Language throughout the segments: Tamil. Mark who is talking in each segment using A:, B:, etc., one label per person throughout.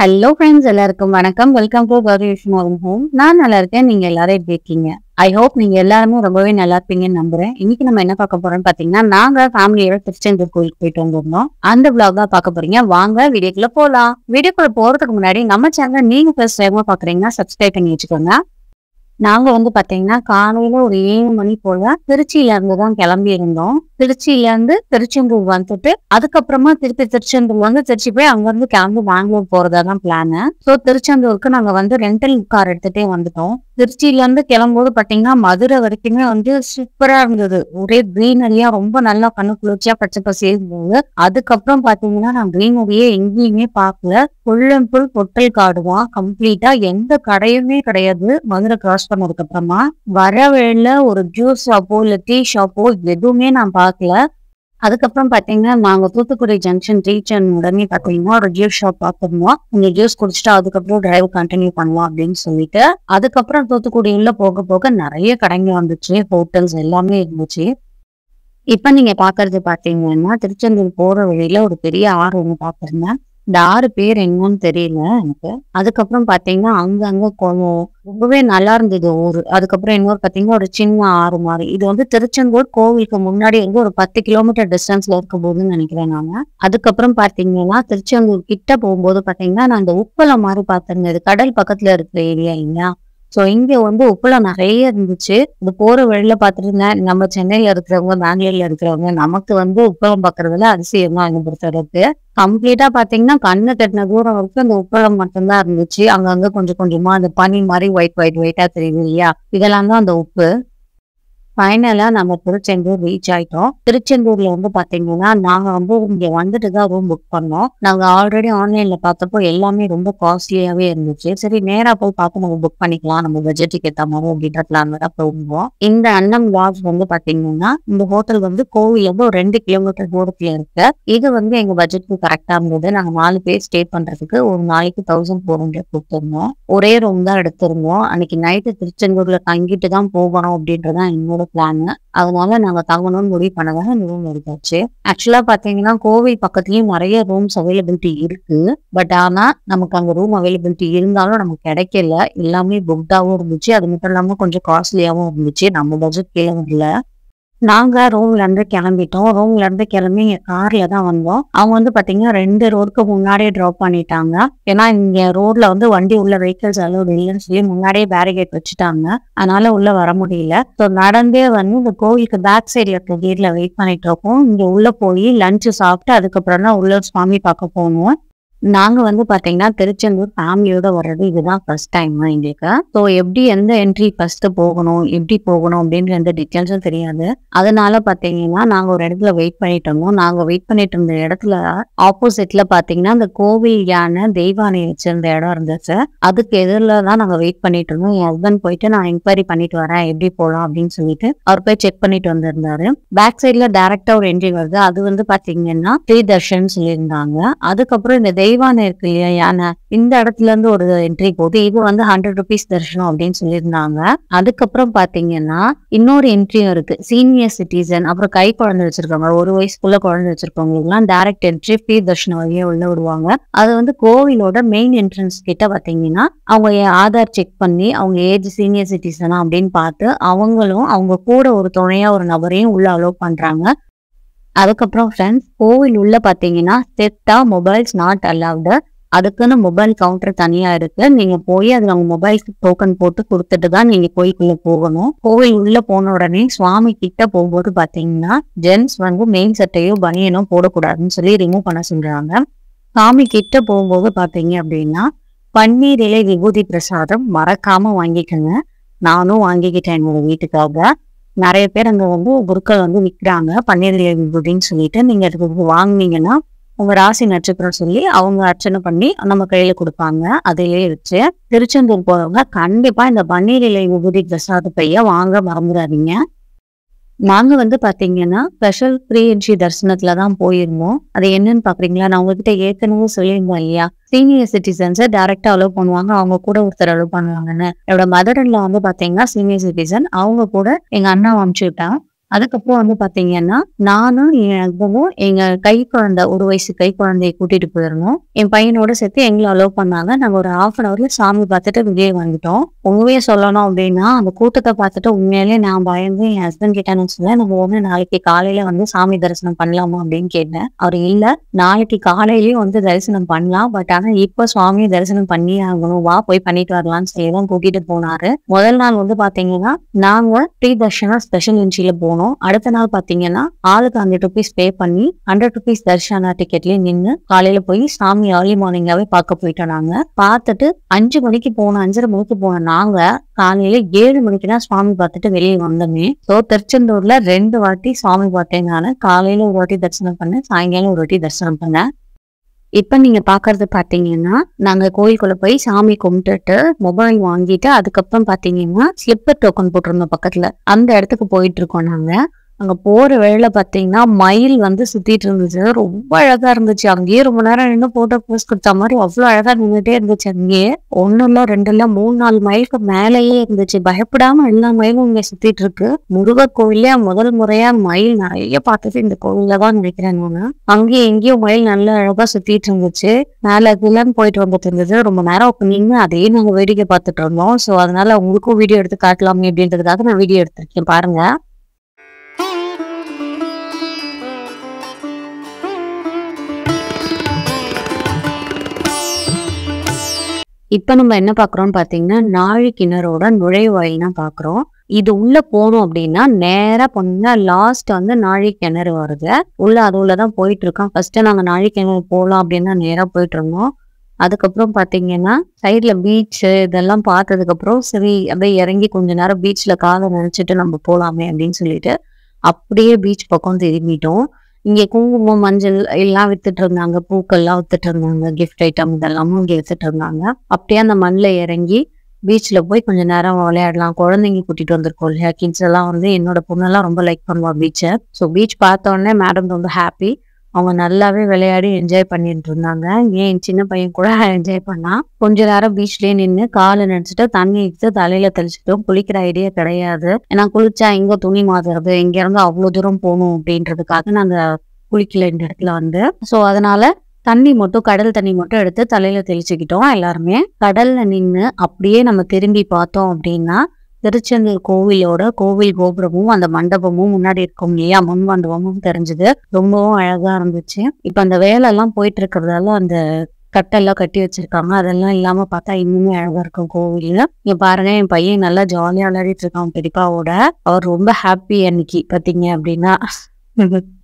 A: ஹலோ ஃப்ரெண்ட்ஸ் எல்லாருக்கும் வணக்கம் வெல்கம் டு கௌரிஷன் ஹோம் நான் நல்லா இருக்கேன் நீங்க எல்லாரும் எப்படி இருக்கீங்க ஐ ஹோப் நீங்க எல்லாருமே ரொம்பவே நல்லா இருப்பீங்கன்னு நம்புறேன் இன்னைக்கு நம்ம என்ன பார்க்க போறோம்னு பாத்தீங்கன்னா நாங்க ஃபேமிலியோட திருச்செந்தூர் கோயிலுக்கு போயிட்டு வந்திருந்தோம் அந்த பிளாக் தான் பார்க்க போறீங்க வாங்க வீடியோக்குள்ள போலாம் வீடியோக்குள்ள போறதுக்கு முன்னாடி நம்ம சேனல் நீங்க ஃபர்ஸ்ட் டைமா பாக்குறீங்கன்னா சப்ஸ்கிரைப் பண்ணி வச்சுக்கோங்க நாங்க வந்து பாத்தீங்கன்னா காலையில ஒரு ஏழு மணி போல திருச்சியில இருந்து தான் கிளம்பி இருந்தோம் திருச்சியில இருந்து திருச்செந்தூர் வந்துட்டு அதுக்கப்புறமா திருப்பி திருச்செந்தூர் வந்து திருச்சி போய் அங்க இருந்து கிளம்பி பெங்களூர் போறதா தான் பிளானு ஸோ திருச்செந்தூருக்கு நாங்க வந்து ரெண்டல் கார் எடுத்துட்டே வந்துட்டோம் திருச்சியிலேருந்து கிளம்போது பார்த்தீங்கன்னா மதுரை வரைக்குமே வந்து சூப்பராக இருந்தது ஒரே க்ரீனரியா ரொம்ப நல்லா கண்ணு குளிர்ச்சியாக பச்சை இருந்தது அதுக்கப்புறம் பார்த்தீங்கன்னா நான் க்ரீனரியே எங்கேயுமே பார்க்கல புல் பொட்டல் காடுவான் கம்ப்ளீட்டா எந்த கடையுமே கிடையாது மதுரை கிராஸ் பண்ணதுக்கு அப்புறமா வர ஒரு ஜூஸ் ஷாப்போ இல்லை டீ ஷாப்போ எதுவுமே நான் பார்க்கல அதுக்கப்புறம் பார்த்தீங்கன்னா நாங்கள் தூத்துக்குடி ஜங்ஷன் ரீச் உடனே பாத்தீங்கன்னா ஒரு ஜூஸ் ஷாப் பார்த்துருந்தோம் நீங்க ஜூஸ் குடிச்சிட்டு அதுக்கப்புறம் டிரைவ் கண்டினியூ பண்ணுவோம் அப்படின்னு சொல்லிட்டு அதுக்கப்புறம் தூத்துக்குடியில் போக போக நிறைய கடைங்க வந்துச்சு ஹோட்டல்ஸ் எல்லாமே இருந்துச்சு இப்போ நீங்க பார்க்கறது பார்த்தீங்கன்னா திருச்செந்தூர் போகிற வழியில ஒரு பெரிய ஆறு ஒன்று பார்க்குறேன் இந்த ஆறு பேர் என்னன்னு தெரியல எனக்கு அதுக்கப்புறம் பாத்தீங்கன்னா அங்கங்க கோவம் ரொம்பவே நல்லா இருந்தது ஊரு அதுக்கப்புறம் இன்னொரு பாத்தீங்கன்னா ஒரு சின்ன ஆறு மாதிரி இது வந்து திருச்செங்கோடு கோவிலுக்கு முன்னாடி வந்து ஒரு பத்து கிலோமீட்டர் டிஸ்டன்ஸ்ல இருக்கும் போதுன்னு நினைக்கிறேன் நாங்க அதுக்கப்புறம் பாத்தீங்கன்னா திருச்செங்கூர் கிட்ட போகும்போது பாத்தீங்கன்னா நான் அந்த உப்பளம் மாதிரி பாத்திருந்தது கடல் பக்கத்துல இருக்கிற ஏரியா இல்லையா ஸோ இங்கே வந்து உப்புலாம் நிறைய இருந்துச்சு இது போகிற வழியில் பார்த்துருந்தேன் நம்ம சென்னையில் இருக்கிறவங்க பெங்களூர்ல இருக்கிறவங்க நமக்கு வந்து உப்பளம் பாக்குறதுல அதிசயம் தான் பொறுத்த அளவுக்கு கம்ப்ளீட்டா பாத்தீங்கன்னா கண்ணு கட்டின தூரம் வரைக்கும் அந்த உப்பளம் மட்டும்தான் இருந்துச்சு அங்கங்க கொஞ்சம் கொஞ்சமா அந்த பனி மாதிரி ஒயிட் ஒயிட் ஒயிட்டா தெரியுது இல்லையா இதெல்லாம் தான் அந்த உப்பு ஃபைனலா நம்ம திருச்செந்தூர் ரீச் ஆயிட்டோம் திருச்செந்தூர்ல வந்து பாத்தீங்கன்னா நாங்க வந்து இங்க வந்துட்டு தான் ரூம் புக் பண்ணோம் நாங்க ஆல்ரெடி ஆன்லைன்ல பார்த்தப்போ எல்லாமே ரொம்ப காஸ்ட்லியாவே இருந்துச்சு சரி நேரா போய் பார்த்து நம்ம புக் பண்ணிக்கலாம் நம்ம பட்ஜெட்டுக்கு ஏத்த மாதிரி அப்படின்ற பிளான் தான் போவோம் இந்த அன்னம் லாட்ஜ் வந்து பாத்தீங்கன்னா இந்த ஹோட்டல் வந்து கோவில் வந்து ஒரு ரெண்டு கிலோமீட்டர் தூரத்துல இருக்கு இது வந்து எங்க பட்ஜெட்டுக்கு கரெக்டா இருந்தது நாங்க நாலு பேர் ஸ்டே பண்றதுக்கு ஒரு நாளைக்கு தௌசண்ட் ஃபோர் ஹண்ட்ரட் கொடுத்துருந்தோம் ஒரே ரூம் தான் எடுத்திருந்தோம் அன்னைக்கு நைட்டு திருச்செந்தூர்ல தங்கிட்டு தான் போகணும் அப்படின்றதான் என்னோட பிளான் அதனால நாங்க தங்கணும்னு முடிவு பண்ணதாக ரூம் எடுத்தாச்சு ஆக்சுவலா பாத்தீங்கன்னா கோவில் பக்கத்துலயும் நிறைய ரூம்ஸ் அவைலபிலிட்டி இருக்கு பட் ஆனா நமக்கு அங்க ரூம் அவைலபிலிட்டி இருந்தாலும் நமக்கு கிடைக்கல எல்லாமே புக்டாவும் இருந்துச்சு அது மட்டும் இல்லாம கொஞ்சம் காஸ்ட்லியாவும் இருந்துச்சு நம்ம பட்ஜெட் கீழே வரல நாங்க ரூம்ல இருந்து கிளம்பிட்டோம் ரூம்ல இருந்து கிளம்பி கார்ல தான் வந்தோம் அவங்க வந்து பாத்தீங்கன்னா ரெண்டு ரோடுக்கு முன்னாடியே ட்ராப் பண்ணிட்டாங்க ஏன்னா இங்க ரோட்ல வந்து வண்டி உள்ள வெஹிக்கிள்ஸ் அளவு இல்லைன்னு சொல்லி முன்னாடியே பேரிகேட் வச்சுட்டாங்க அதனால உள்ள வர முடியல ஸோ நடந்தே வந்து இந்த கோவிலுக்கு பேக் சைட்ல இருக்க வீட்ல வெயிட் பண்ணிட்டு இருக்கோம் இங்க உள்ள போய் லஞ்சு சாப்பிட்டு அதுக்கப்புறம் தான் உள்ள சுவாமி பார்க்க போகணும் நாங்கள் வந்து பார்த்தீங்கன்னா திருச்செந்தூர் ஃபேமிலியோட வர்றது இதுதான் ஃபர்ஸ்ட் டைம் எங்களுக்கு ஸோ எப்படி எந்த என்ட்ரி ஃபர்ஸ்ட் போகணும் எப்படி போகணும் அப்படின்ற எந்த டீட்டெயில்ஸும் தெரியாது அதனால பார்த்தீங்கன்னா நாங்கள் ஒரு இடத்துல வெயிட் பண்ணிட்டு இருந்தோம் நாங்கள் வெயிட் பண்ணிட்டு இருந்த இடத்துல ஆப்போசிட்ல பார்த்தீங்கன்னா அந்த கோவில் யானை தெய்வானை வச்சிருந்த இடம் இருந்துச்சு அதுக்கு எதிரில் தான் நாங்கள் வெயிட் பண்ணிட்டு இருந்தோம் என் ஹஸ்பண்ட் போயிட்டு நான் என்கொயரி பண்ணிட்டு வரேன் எப்படி போகலாம் அப்படின்னு சொல்லிட்டு அவர் போய் செக் பண்ணிட்டு வந்திருந்தாரு பேக் சைட்ல டேரக்டா ஒரு என்ட்ரி வருது அது வந்து பார்த்தீங்கன்னா தர்ஷன் சொல்லியிருந்தாங்க அதுக்கப்புறம் இந்த தெய்வ ஜெய்வான் இருக்கு இல்லையா யானை இந்த இடத்துல இருந்து ஒரு என்ட்ரி போகுது இது வந்து ஹண்ட்ரட் ருபீஸ் தரிசனம் அப்படின்னு சொல்லியிருந்தாங்க அதுக்கப்புறம் பாத்தீங்கன்னா இன்னொரு என்ட்ரியும் இருக்கு சீனியர் சிட்டிசன் அப்புறம் கை குழந்தை வச்சிருக்காங்க ஒரு வயசுக்குள்ள குழந்தை வச்சிருக்கவங்களுக்குலாம் டைரக்ட் என்ட்ரி பீ தர்ஷனம் வழியே உள்ள விடுவாங்க அது வந்து கோவிலோட மெயின் என்ட்ரன்ஸ் கிட்ட பாத்தீங்கன்னா அவங்க ஆதார் செக் பண்ணி அவங்க ஏஜ் சீனியர் சிட்டிசனா அப்படின்னு பார்த்து அவங்களும் அவங்க கூட ஒரு துணையா ஒரு நபரையும் உள்ள அலோவ் பண்றாங்க அதுக்கப்புறம் ஃப்ரெண்ட்ஸ் கோவில் உள்ள பார்த்தீங்கன்னா செட்டா மொபைல்ஸ் நாட் அலவுடு அதுக்குன்னு மொபைல் கவுண்டர் தனியா இருக்கு நீங்க போய் அதுல உங்க மொபைல் டோக்கன் போட்டு கொடுத்துட்டு தான் நீங்க கோயிலுக்குள்ள போகணும் கோவில் உள்ள போன உடனே சுவாமி கிட்ட போகும்போது பாத்தீங்கன்னா ஜென்ட்ஸ் வந்து மெயின் சட்டையோ பனியனோ போடக்கூடாதுன்னு சொல்லி ரிமூவ் பண்ண சொல்றாங்க சாமி கிட்ட போகும்போது பாத்தீங்க அப்படின்னா பன்னீர் இலை விபூதி பிரசாதம் மறக்காம வாங்கிக்கோங்க நானும் வாங்கிக்கிட்டேன் உங்க வீட்டுக்காக நிறைய பேர் அங்க வந்து குருக்கள் வந்து விற்கிறாங்க பன்னீர் அப்படின்னு சொல்லிட்டு நீங்க அதுக்கு வாங்கினீங்கன்னா உங்க ராசி நட்சத்திரம் சொல்லி அவங்க அர்ச்சனை பண்ணி நம்ம கையில கொடுப்பாங்க அதையே வச்சு திருச்செந்தூர் போறவங்க கண்டிப்பா இந்த பன்னீர் இலை உபதி பிரசாத பைய வாங்க மறந்துடாதீங்க நாங்கள் வந்து பார்த்தீங்கன்னா ஸ்பெஷல் ப்ரீ தரிசனத்தில் தான் போயிருந்தோம் அது என்னன்னு பாக்குறீங்களா நான் உங்ககிட்ட ஏற்கனவே சொல்லியிருந்தோம் இல்லையா சீனியர் சிட்டிசன்ஸை டைரக்டா அலோவ் பண்ணுவாங்க அவங்க கூட ஒருத்தர் அலோவ் பண்ணுவாங்கன்னு என்னோட மதர் வந்து பாத்தீங்கன்னா சீனியர் சிட்டிசன் அவங்க கூட எங்க அண்ணா அனுப்பிச்சு அதுக்கப்புறம் வந்து பாத்தீங்கன்னா நானும் என் அக்பவும் எங்கள் கை குழந்தை ஒரு வயசு கை குழந்தைய கூட்டிகிட்டு போயிருந்தோம் என் பையனோட சேர்த்து எங்களை அலோவ் பண்ணாங்க நாங்கள் ஒரு ஆஃப் அன் ஹவர்ல சாமி பார்த்துட்டு வெளியே வந்துட்டோம் உண்மையை சொல்லணும் அப்படின்னா அந்த கூட்டத்தை பார்த்துட்டு உண்மையிலேயே நான் பயந்து என் ஹஸ்பண்ட் கிட்டேன்னு சொல்ல நம்ம ஒன்று நாளைக்கு காலையில வந்து சாமி தரிசனம் பண்ணலாமா அப்படின்னு கேட்டேன் அவர் இல்லை நாளைக்கு காலையிலயும் வந்து தரிசனம் பண்ணலாம் பட் ஆனால் இப்போ சுவாமியை தரிசனம் பண்ணி ஆகணும் வா போய் பண்ணிட்டு வரலாம்னு சொல்லி தான் கூட்டிட்டு போனாரு முதல் நாள் வந்து பாத்தீங்கன்னா நாங்கள் ப்ரீ தர்ஷனா ஸ்பெஷல் இன்ச்சியில் போனோம் போனோம் அடுத்த நாள் பாத்தீங்கன்னா ஆளுக்கு ஹண்ட்ரட் ருபீஸ் பே பண்ணி ஹண்ட்ரட் ருபீஸ் தர்ஷனா டிக்கெட்லயே நின்று காலையில போய் சாமி ஏர்லி மார்னிங்காவே பார்க்க போயிட்டோம் நாங்க பார்த்துட்டு அஞ்சு மணிக்கு போன அஞ்சரை மணிக்கு போன நாங்க காலையில ஏழு மணிக்கு தான் சுவாமி பார்த்துட்டு வெளியே வந்தோமே சோ திருச்செந்தூர்ல ரெண்டு வாட்டி சுவாமி பார்த்தேன் காலையில ஒரு வாட்டி தரிசனம் பண்ணேன் சாயங்காலம் ஒரு வாட்டி தரிசனம் பண்ணேன் இப்போ நீங்கள் பார்க்கறது பார்த்தீங்கன்னா நாங்கள் கோயிலுக்குள்ளே போய் சாமி கும்பிட்டுட்டு மொபைல் வாங்கிட்டு அதுக்கப்புறம் பார்த்தீங்கன்னா ஸ்லிப்பர் டோக்கன் போட்டிருந்தோம் பக்கத்தில் அந்த இடத்துக்கு போயிட்டு இருக்கோம் நாங்கள் அங்கே போகிற வேலை பார்த்தீங்கன்னா மயில் வந்து சுற்றிட்டு இருந்துச்சு ரொம்ப அழகாக இருந்துச்சு அங்கேயே ரொம்ப நேரம் நின்று ஃபோட்டோ போஸ்ட் கொடுத்த மாதிரி அவ்வளோ அழகாக நின்றுட்டே இருந்துச்சு அங்கேயே ஒன்றும் இல்லை ரெண்டு இல்லை மூணு நாலு மயிலுக்கு மேலேயே இருந்துச்சு பயப்படாமல் எல்லா மயிலும் இங்கே சுற்றிட்டு இருக்கு முருக கோயிலே முதல் முறையாக மயில் நிறைய பார்த்தது இந்த கோயிலில் தான் நினைக்கிறேன் நான் அங்கேயும் எங்கேயும் மயில் நல்ல அழகாக சுற்றிட்டு இருந்துச்சு மேலே கீழேன்னு போயிட்டு வந்துட்டு இருந்தது ரொம்ப நேரம் இப்போ அதே அதையே நாங்கள் வேடிக்கை பார்த்துட்டு இருந்தோம் ஸோ அதனால உங்களுக்கும் வீடியோ எடுத்து காட்டலாமே அப்படின்றதுக்காக நான் வீடியோ எடுத்திருக்கேன் பாருங்கள் இப்போ நம்ம என்ன பார்க்குறோம்னு பார்த்தீங்கன்னா நாழி கிணறோட நுழைவாயில் தான் பார்க்குறோம் இது உள்ள போனோம் அப்படின்னா நேரா போனீங்கன்னா லாஸ்ட் வந்து நாழி கிணறு வருது உள்ள அது உள்ளதான் போயிட்டு இருக்கோம் ஃபர்ஸ்ட் நாங்க நாழி கிணறு போகலாம் அப்படின்னா நேரா போயிட்டு இருந்தோம் அதுக்கப்புறம் பாத்தீங்கன்னா சைட்ல பீச் இதெல்லாம் பார்த்ததுக்கு அப்புறம் சரி அப்படியே இறங்கி கொஞ்ச நேரம் பீச்ல காலை நினைச்சிட்டு நம்ம போலாமே அப்படின்னு சொல்லிட்டு அப்படியே பீச் பக்கம் திரும்பிட்டோம் இங்கே குங்குமம் மஞ்சள் எல்லாம் வித்துட்டு இருந்தாங்க பூக்கள்லாம் வித்துட்டு இருந்தாங்க கிஃப்ட் ஐட்டம் இதெல்லாமும் இங்கே வித்துட்டு இருந்தாங்க அப்படியே அந்த மண்ணில் இறங்கி பீச்சில் போய் கொஞ்சம் நேரம் விளையாடலாம் குழந்தைங்க கூட்டிட்டு வந்திருக்கோம் இல்லையா கிட்ஸ் எல்லாம் வந்து என்னோட பொண்ணெல்லாம் ரொம்ப லைக் பண்ணுவா பீச்சை ஸோ பீச் உடனே மேடம் ரொம்ப ஹாப்பி அவங்க நல்லாவே விளையாடி என்ஜாய் பண்ணிட்டு இருந்தாங்க ஏன் சின்ன பையன் கூட என்ஜாய் பண்ணான் கொஞ்ச நேரம் பீச்லயே நின்று காலை நினைச்சிட்டு தண்ணி எடுத்து தலையில தெளிச்சிட்டோம் குளிக்கிற ஐடியா கிடையாது ஏன்னா குளிச்சா இங்க துணி மாத்துறது இங்க இருந்து அவ்வளவு தூரம் போகணும் அப்படின்றதுக்காக நாங்க குளிக்கல இந்த இடத்துல வந்து சோ அதனால தண்ணி மட்டும் கடல் தண்ணி மட்டும் எடுத்து தலையில தெளிச்சுக்கிட்டோம் எல்லாருமே கடல்ல நின்று அப்படியே நம்ம திரும்பி பார்த்தோம் அப்படின்னா திருச்செந்தூர் கோவிலோட கோவில் கோபுரமும் அந்த மண்டபமும் முன்னாடி இருக்கும் இல்லையா முன் மண்டபமும் தெரிஞ்சது ரொம்பவும் அழகா இருந்துச்சு இப்ப அந்த வேலை எல்லாம் போயிட்டு இருக்கிறதால அந்த கட்டெல்லாம் கட்டி வச்சிருக்காங்க அதெல்லாம் இல்லாம பார்த்தா இன்னுமே அழகா இருக்கும் கோவில் இங்க பாருங்க என் பையன் நல்லா ஜாலியா விளையாடிட்டு இருக்கான் பெரியப்பாவோட அவர் ரொம்ப ஹாப்பி அன்னைக்கு பாத்தீங்க அப்படின்னா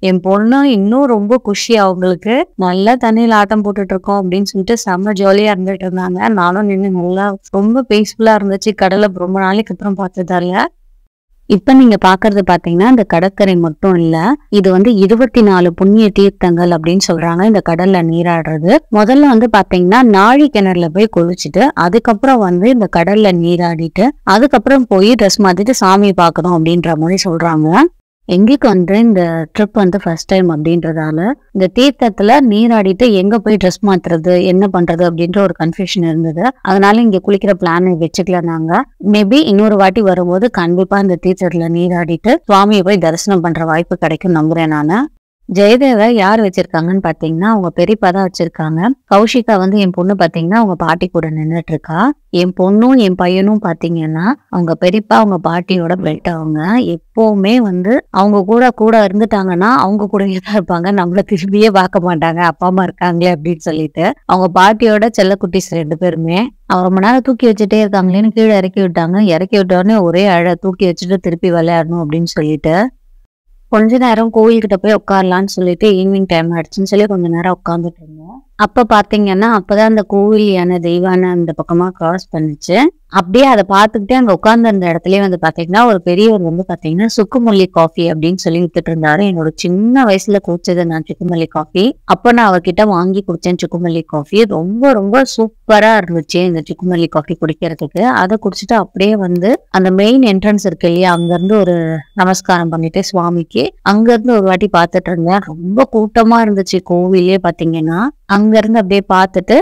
A: என் பொண்ணு இன்னும் ரொம்ப குஷி அவங்களுக்கு நல்லா தண்ணியில் ஆட்டம் போட்டுட்டு இருக்கோம் அப்படின்னு சொல்லிட்டு செம்ம ஜாலியா இருந்துட்டு இருந்தாங்க நானும் நின்று நல்லா ரொம்ப பீஸ்ஃபுல்லா இருந்துச்சு கடலை ரொம்ப நாளைக்கு அப்புறம் பார்த்ததால இப்ப நீங்க பாக்குறது பாத்தீங்கன்னா இந்த கடற்கரை மட்டும் இல்ல இது வந்து இருபத்தி நாலு புண்ணிய தீர்த்தங்கள் அப்படின்னு சொல்றாங்க இந்த கடல்ல நீராடுறது முதல்ல வந்து பாத்தீங்கன்னா நாழி கிணறுல போய் குளிச்சுட்டு அதுக்கப்புறம் வந்து இந்த கடல்ல நீராடிட்டு அதுக்கப்புறம் போய் ட்ரெஸ் மாத்திட்டு சாமியை பாக்கணும் அப்படின்ற மாதிரி சொல்றாங்க எங்களுக்கு வந்து இந்த ட்ரிப் வந்து ஃபர்ஸ்ட் டைம் அப்படின்றதால இந்த தீர்த்தத்துல நீராடிட்டு எங்க போய் ட்ரெஸ் மாத்துறது என்ன பண்றது அப்படின்ற ஒரு கன்ஃபியூஷன் இருந்தது அதனால இங்க குளிக்கிற பிளான் வச்சுக்கல நாங்க மேபி இன்னொரு வாட்டி வரும்போது கண்டிப்பா இந்த தீர்த்தத்துல நீராடிட்டு சுவாமியை போய் தரிசனம் பண்ற வாய்ப்பு கிடைக்கும் நம்புறேன் நானு ஜெயதேவை யார் வச்சிருக்காங்கன்னு பாத்தீங்கன்னா அவங்க பெரியப்பா தான் வச்சிருக்காங்க கௌஷிகா வந்து என் பொண்ணு பாத்தீங்கன்னா அவங்க பாட்டி கூட நின்றுட்டு இருக்கா என் பொண்ணும் என் பையனும் பாத்தீங்கன்னா அவங்க பெரியப்பா அவங்க பாட்டியோட பெல்ட் அவங்க எப்பவுமே வந்து அவங்க கூட கூட இருந்துட்டாங்கன்னா அவங்க கூடவே தான் இருப்பாங்க நம்மள திரும்பியே பார்க்க மாட்டாங்க அப்பா அம்மா இருக்காங்களே அப்படின்னு சொல்லிட்டு அவங்க பாட்டியோட செல்ல குட்டிஸ் ரெண்டு பேருமே ரொம்ப நேரம் தூக்கி வச்சுட்டே இருக்காங்களேன்னு கீழே இறக்கி விட்டாங்க இறக்கி விட்டோடனே ஒரே அழை தூக்கி வச்சுட்டு திருப்பி விளையாடணும் அப்படின்னு சொல்லிட்டு கொஞ்ச நேரம் கோயில்கிட்ட போய் உட்காரலான்னு சொல்லிட்டு ஈவினிங் டைம் ஆயிடுச்சுன்னு சொல்லி கொஞ்ச நேரம் உட்காந்துட்டு இருந்தோம் அப்போ பார்த்தீங்கன்னா அப்போதான் அந்த கோவில் யானை தெய்வான அந்த பக்கமாக கிராஸ் பண்ணுச்சு அப்படியே அதை பார்த்துக்கிட்டே அங்கே உட்காந்து அந்த இடத்துலயே வந்து பார்த்தீங்கன்னா ஒரு பெரியவர் வந்து பார்த்தீங்கன்னா சுக்குமல்லி காஃபி அப்படின்னு சொல்லி வித்துட்டு இருந்தாரு என்னோட சின்ன வயசுல குடிச்சது நான் சுக்குமல்லி காஃபி அப்போ நான் அவர்கிட்ட வாங்கி குடிச்சேன் சுக்குமல்லி காஃபி ரொம்ப ரொம்ப சூப்பராக இருந்துச்சு இந்த சுக்குமல்லி காஃபி குடிக்கிறதுக்கு அதை குடிச்சிட்டு அப்படியே வந்து அந்த மெயின் என்ட்ரன்ஸ் இருக்கு இல்லையா அங்கேருந்து ஒரு நமஸ்காரம் பண்ணிட்டு சுவாமிக்கு அங்கேருந்து ஒரு வாட்டி பார்த்துட்டு இருந்தேன் ரொம்ப கூட்டமாக இருந்துச்சு கோவிலே பார்த்தீங்கன்னா அங்கேருந்து அப்படியே பார்த்துட்டு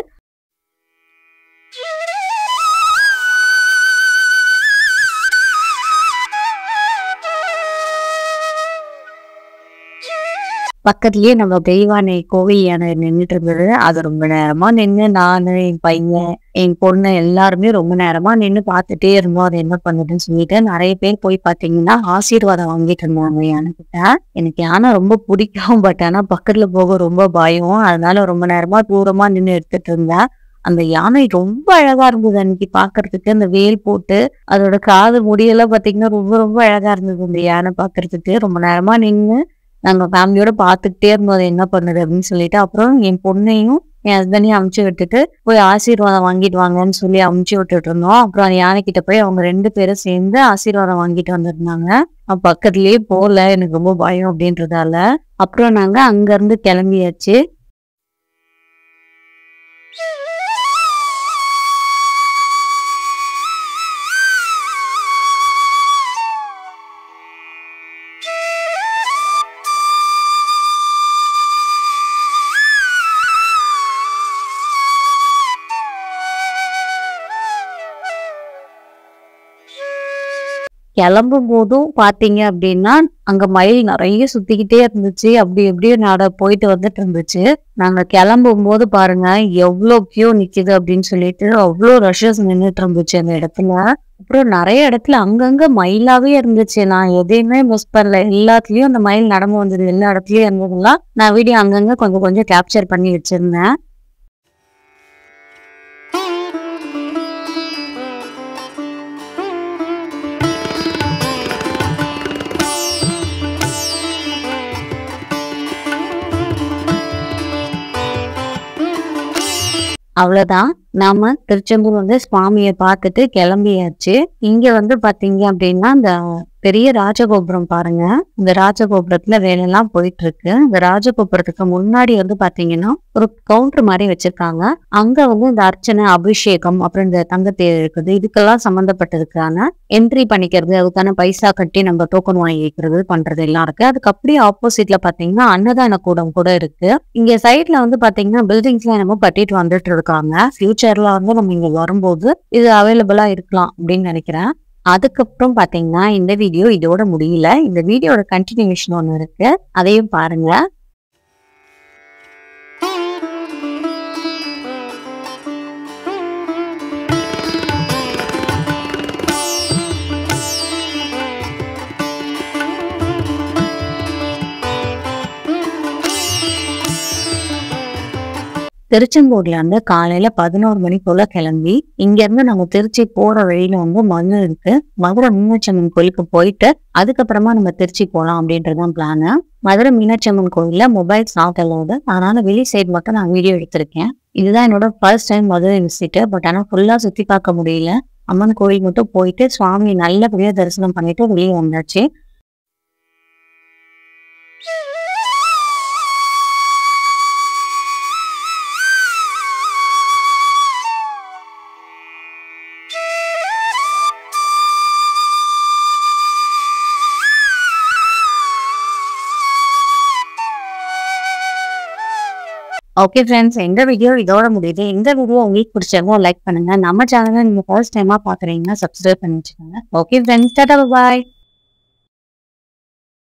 A: பக்கத்துலயே நம்ம தெய்வானை கோவில் யானை நின்றுட்டு இருந்தது அது ரொம்ப நேரமா நின்று நான் என் பையன் என் பொண்ணு எல்லாருமே ரொம்ப நேரமா நின்று பார்த்துட்டே இருந்தோம் அதை என்ன பண்ணுதுன்னு சொல்லிட்டு நிறைய பேர் போய் பார்த்தீங்கன்னா ஆசீர்வாதம் வாங்கிட்டு இருந்தாங்க யானை கிட்ட எனக்கு யானை ரொம்ப பிடிக்கும் பட் ஆனா பக்கத்துல போக ரொம்ப பயம் அதனால ரொம்ப நேரமா தூரமா நின்று எடுத்துட்டு இருந்தேன் அந்த யானை ரொம்ப அழகா இருந்தது அன்னைக்கு பாக்குறதுக்கு அந்த வேல் போட்டு அதோட காது முடியெல்லாம் பாத்தீங்கன்னா ரொம்ப ரொம்ப அழகா இருந்தது அந்த யானை பாக்குறதுக்கு ரொம்ப நேரமா நின்று நாங்கள் ஃபேமிலியோட பார்த்துக்கிட்டே இருந்தோம் என்ன பண்ணுது அப்படின்னு சொல்லிட்டு அப்புறம் என் பொண்ணையும் என் ஹஸ்பண்டையும் அமுச்சு விட்டுட்டு போய் ஆசீர்வாதம் வாங்கிட்டு வாங்கன்னு சொல்லி அமுச்சு விட்டுட்டு இருந்தோம் அப்புறம் அந்த யானைக்கிட்ட போய் அவங்க ரெண்டு பேரும் சேர்ந்து ஆசீர்வாதம் வாங்கிட்டு வந்திருந்தாங்க பக்கத்துலயே போகல எனக்கு ரொம்ப பயம் அப்படின்றதால அப்புறம் நாங்க அங்க இருந்து கிளம்பியாச்சு கிளம்பும் போதும் பார்த்தீங்க அப்படின்னா அங்கே மயில் நிறைய சுற்றிக்கிட்டே இருந்துச்சு அப்படி எப்படியோ நட போயிட்டு வந்துட்டு இருந்துச்சு நாங்கள் கிளம்பும் போது பாருங்க எவ்வளோ கியூ நிற்கிது அப்படின்னு சொல்லிட்டு அவ்வளோ ரஷ்ஷஸ் நின்றுட்டு இருந்துச்சு அந்த இடத்துல அப்புறம் நிறைய இடத்துல அங்கங்கே மயிலாகவே இருந்துச்சு நான் எதையுமே மிஸ் பண்ணல எல்லாத்துலேயும் அந்த மயில் நடந்து வந்தது எல்லா இடத்துலையும் இருந்ததுலாம் நான் வீடியோ அங்கங்கே கொஞ்சம் கொஞ்சம் கேப்சர் பண்ணி வச்சுருந்தேன் அவ்வளோதான் நாம திருச்செந்தூர் வந்து சுவாமியை பார்த்துட்டு கிளம்பியாச்சு இங்க வந்து பாத்தீங்க அப்படின்னா இந்த பெரிய ராஜகோபுரம் பாருங்க இந்த ராஜகோபுரத்துல வேலையெல்லாம் போயிட்டு இருக்கு இந்த ராஜகோபுரத்துக்கு முன்னாடி வந்து பாத்தீங்கன்னா ஒரு கவுண்டர் மாதிரி வச்சிருக்காங்க அங்க வந்து இந்த அர்ச்சனை அபிஷேகம் அப்புறம் இந்த தங்கத்தேர் இருக்குது இதுக்கெல்லாம் சம்பந்தப்பட்டதுக்கான என்ட்ரி பண்ணிக்கிறது அதுக்கான பைசா கட்டி நம்ம டோக்கன் வாங்கிக்கிறது பண்றது எல்லாம் இருக்கு அதுக்கு அப்படியே ஆப்போசிட்ல பாத்தீங்கன்னா அன்னதான கூடம் கூட இருக்கு இங்க சைட்ல வந்து பாத்தீங்கன்னா பில்டிங்ஸ் எல்லாம் என்னமோ கட்டிட்டு வந்துட்டு இருக்காங்க ஃபியூச்சர்ல வந்து நம்ம இங்க வரும்போது இது அவைலபிளா இருக்கலாம் அப்படின்னு நினைக்கிறேன் அதுக்கப்புறம் பாத்தீங்கன்னா இந்த வீடியோ இதோட முடியல இந்த வீடியோட கண்டினியூஷன் ஒன்று இருக்கு அதையும் பாருங்க திருச்செங்கோடுல இருந்து காலையில பதினோரு மணி போல கிளம்பி இங்க இருந்து நம்ம திருச்சி போற வழியில வந்து மதுரை இருக்கு மதுரை மீனாட்சியம்மன் கோயிலுக்கு போயிட்டு அதுக்கப்புறமா நம்ம திருச்சி போகலாம் அப்படின்றதான் பிளானு மதுரை மீனாட்சியம்மன் கோயில்ல மொபைல் ஷாப் அலோடு அதனால வெளி சைடு மட்டும் நான் வீடியோ எடுத்திருக்கேன் இதுதான் என்னோட first time Madurai visit but ஆனா ஃபுல்லா சுத்தி பார்க்க முடியல அம்மன் கோயில் மட்டும் போயிட்டு சுவாமி நல்லபடியா தரிசனம் பண்ணிட்டு வெளியே வந்தாச்சு ஓகே ஃப்ரெண்ட்ஸ் எங்க வீடியோ இதோட முடியுது எந்த வீடியோ உங்களுக்கு பிடிச்சிருக்கும் லைக் பண்ணுங்க நம்ம சேனலை நீங்க ஃபர்ஸ்ட் டைமா பாக்குறீங்கன்னா சப்ஸ்கிரைப் பண்ணி வச்சுக்கோங்க ஓகே ஃப்ரெண்ட்ஸ் பாய்